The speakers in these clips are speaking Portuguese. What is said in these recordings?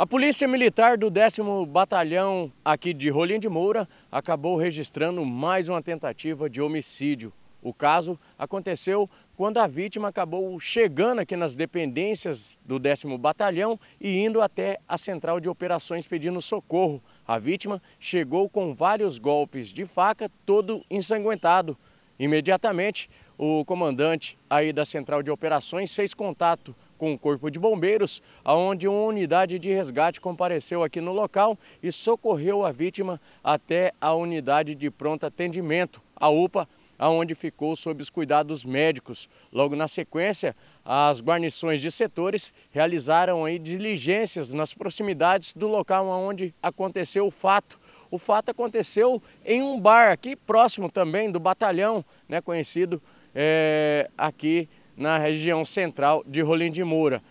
A Polícia Militar do 10 Batalhão aqui de Rolim de Moura acabou registrando mais uma tentativa de homicídio. O caso aconteceu quando a vítima acabou chegando aqui nas dependências do 10 Batalhão e indo até a central de operações pedindo socorro. A vítima chegou com vários golpes de faca, todo ensanguentado. Imediatamente, o comandante aí da central de operações fez contato com o Corpo de Bombeiros, onde uma unidade de resgate compareceu aqui no local e socorreu a vítima até a unidade de pronto atendimento, a UPA, aonde ficou sob os cuidados médicos. Logo na sequência, as guarnições de setores realizaram aí diligências nas proximidades do local onde aconteceu o fato. O fato aconteceu em um bar aqui próximo também do batalhão, né, conhecido é, aqui na região central de Rolim de Moura.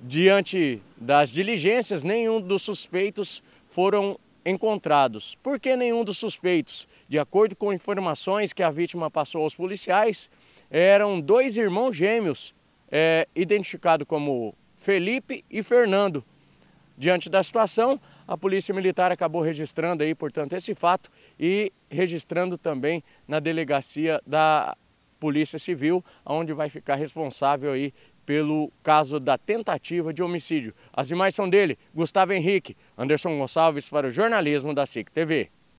Diante das diligências, nenhum dos suspeitos foram encontrados. Por que nenhum dos suspeitos? De acordo com informações que a vítima passou aos policiais, eram dois irmãos gêmeos, é, identificados como Felipe e Fernando. Diante da situação, a Polícia Militar acabou registrando aí, portanto, esse fato e registrando também na delegacia da Polícia Civil, onde vai ficar responsável aí pelo caso da tentativa de homicídio. As imagens são dele, Gustavo Henrique, Anderson Gonçalves para o jornalismo da SIC TV.